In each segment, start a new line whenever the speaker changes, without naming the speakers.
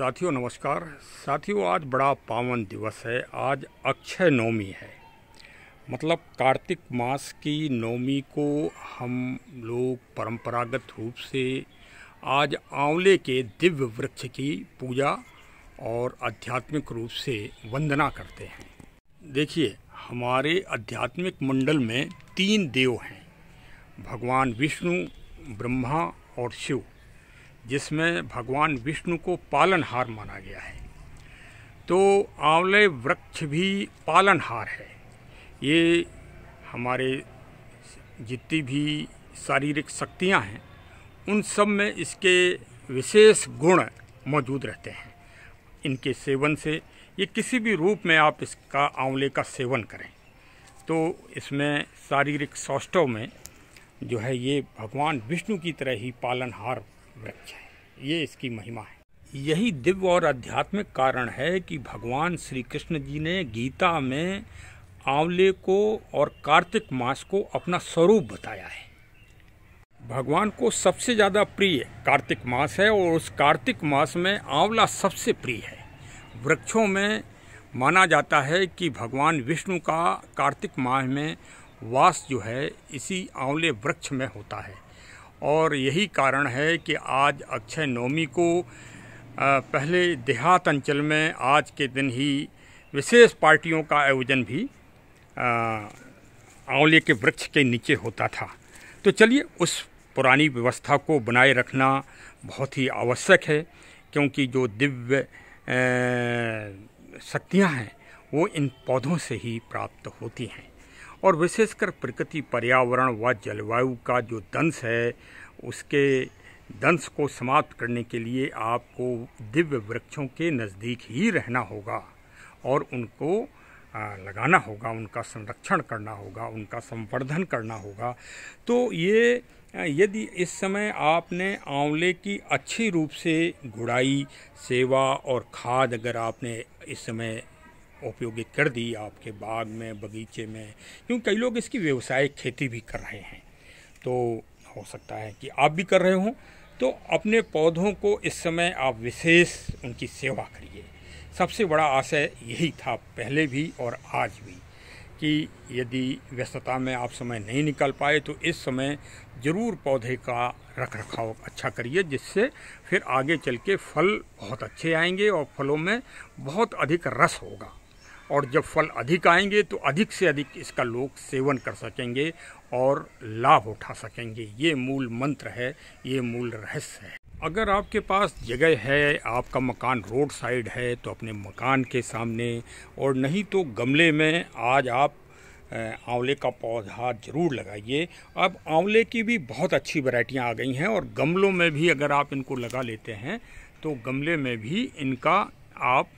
साथियों नमस्कार साथियों आज बड़ा पावन दिवस है आज अक्षय नवमी है मतलब कार्तिक मास की नवमी को हम लोग परंपरागत रूप से आज आंवले के दिव्य वृक्ष की पूजा और आध्यात्मिक रूप से वंदना करते हैं देखिए हमारे आध्यात्मिक मंडल में तीन देव हैं भगवान विष्णु ब्रह्मा और शिव जिसमें भगवान विष्णु को पालनहार माना गया है तो आंवले वृक्ष भी पालनहार है ये हमारे जितनी भी शारीरिक शक्तियाँ हैं उन सब में इसके विशेष गुण मौजूद रहते हैं इनके सेवन से ये किसी भी रूप में आप इसका आंवले का सेवन करें तो इसमें शारीरिक सौष्ठव में जो है ये भगवान विष्णु की तरह ही पालनहार वृक्ष है ये इसकी महिमा है यही दिव्य और आध्यात्मिक कारण है कि भगवान श्री कृष्ण जी ने गीता में आंवले को और कार्तिक मास को अपना स्वरूप बताया है भगवान को सबसे ज़्यादा प्रिय कार्तिक मास है और उस कार्तिक मास में आंवला सबसे प्रिय है वृक्षों में माना जाता है कि भगवान विष्णु का कार्तिक माह में वास जो है इसी आंवले वृक्ष में होता है और यही कारण है कि आज अक्षय नवमी को पहले देहात अंचल में आज के दिन ही विशेष पार्टियों का आयोजन भी आंवले के वृक्ष के नीचे होता था तो चलिए उस पुरानी व्यवस्था को बनाए रखना बहुत ही आवश्यक है क्योंकि जो दिव्य शक्तियाँ हैं वो इन पौधों से ही प्राप्त होती हैं और विशेषकर प्रकृति पर्यावरण व जलवायु का जो दंश है उसके दंश को समाप्त करने के लिए आपको दिव्य वृक्षों के नज़दीक ही रहना होगा और उनको लगाना होगा उनका संरक्षण करना होगा उनका संवर्धन करना होगा तो ये यदि इस समय आपने आंवले की अच्छी रूप से गुड़ाई सेवा और खाद अगर आपने इस समय उपयोगी कर दी आपके बाग में बगीचे में क्योंकि कई लोग इसकी व्यवसायिक खेती भी कर रहे हैं तो हो सकता है कि आप भी कर रहे हों तो अपने पौधों को इस समय आप विशेष उनकी सेवा करिए सबसे बड़ा आशय यही था पहले भी और आज भी कि यदि व्यस्तता में आप समय नहीं निकल पाए तो इस समय ज़रूर पौधे का रख रखाव अच्छा करिए जिससे फिर आगे चल के फल बहुत अच्छे आएंगे और फलों में बहुत अधिक रस होगा और जब फल अधिक आएंगे तो अधिक से अधिक इसका लोग सेवन कर सकेंगे और लाभ उठा सकेंगे ये मूल मंत्र है ये मूल रहस्य है अगर आपके पास जगह है आपका मकान रोड साइड है तो अपने मकान के सामने और नहीं तो गमले में आज आप आंवले का पौधा ज़रूर लगाइए अब आंवले की भी बहुत अच्छी वैरायटियाँ आ गई हैं और गमलों में भी अगर आप इनको लगा लेते हैं तो गमले में भी इनका आप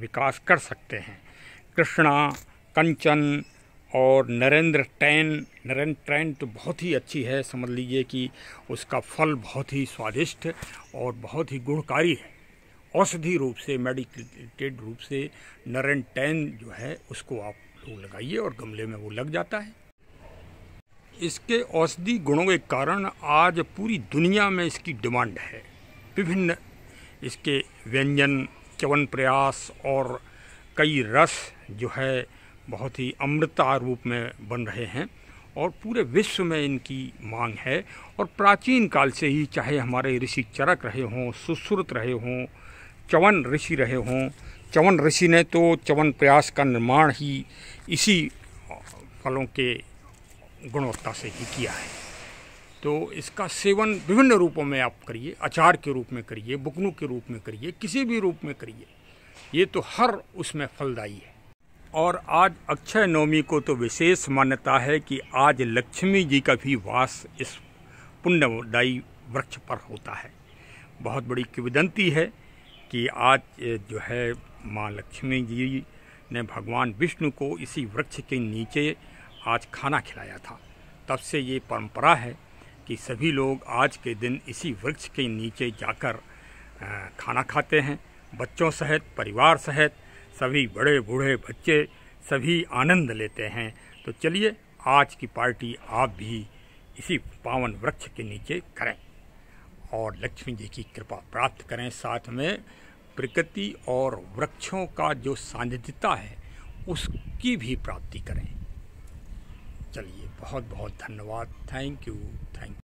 विकास कर सकते हैं कृष्णा कंचन और नरेंद्र टैन नरेंद्र टैन तो बहुत ही अच्छी है समझ लीजिए कि उसका फल बहुत ही स्वादिष्ट और बहुत ही गुणकारी है औषधि रूप से मेडिकेटेड रूप से नरेंद्र टैन जो है उसको आप लोग लगाइए और गमले में वो लग जाता है इसके औषधि गुणों के कारण आज पूरी दुनिया में इसकी डिमांड है विभिन्न इसके व्यंजन च्यवन प्रयास और कई रस जो है बहुत ही अमृता रूप में बन रहे हैं और पूरे विश्व में इनकी मांग है और प्राचीन काल से ही चाहे हमारे ऋषि चरक रहे हों सुश्रुत रहे हों चवन ऋषि रहे हों चवन ऋषि ने तो चवन प्रयास का निर्माण ही इसी फलों के गुणवत्ता से ही किया है तो इसका सेवन विभिन्न रूपों में आप करिए अचार के रूप में करिए बुकनू के रूप में करिए किसी भी रूप में करिए ये तो हर उसमें फलदायी है और आज अक्षय नवमी को तो विशेष मान्यता है कि आज लक्ष्मी जी का भी वास इस पुण्यदायी वृक्ष पर होता है बहुत बड़ी किविदंती है कि आज जो है माँ लक्ष्मी जी ने भगवान विष्णु को इसी वृक्ष के नीचे आज खाना खिलाया था तब से ये परंपरा है कि सभी लोग आज के दिन इसी वृक्ष के नीचे जाकर खाना खाते हैं बच्चों सहित परिवार सहित सभी बड़े बूढ़े बच्चे सभी आनंद लेते हैं तो चलिए आज की पार्टी आप भी इसी पावन वृक्ष के नीचे करें और लक्ष्मी जी की कृपा प्राप्त करें साथ में प्रकृति और वृक्षों का जो सान्निध्यता है उसकी भी प्राप्ति करें चलिए बहुत बहुत धन्यवाद थैंक यू थैंक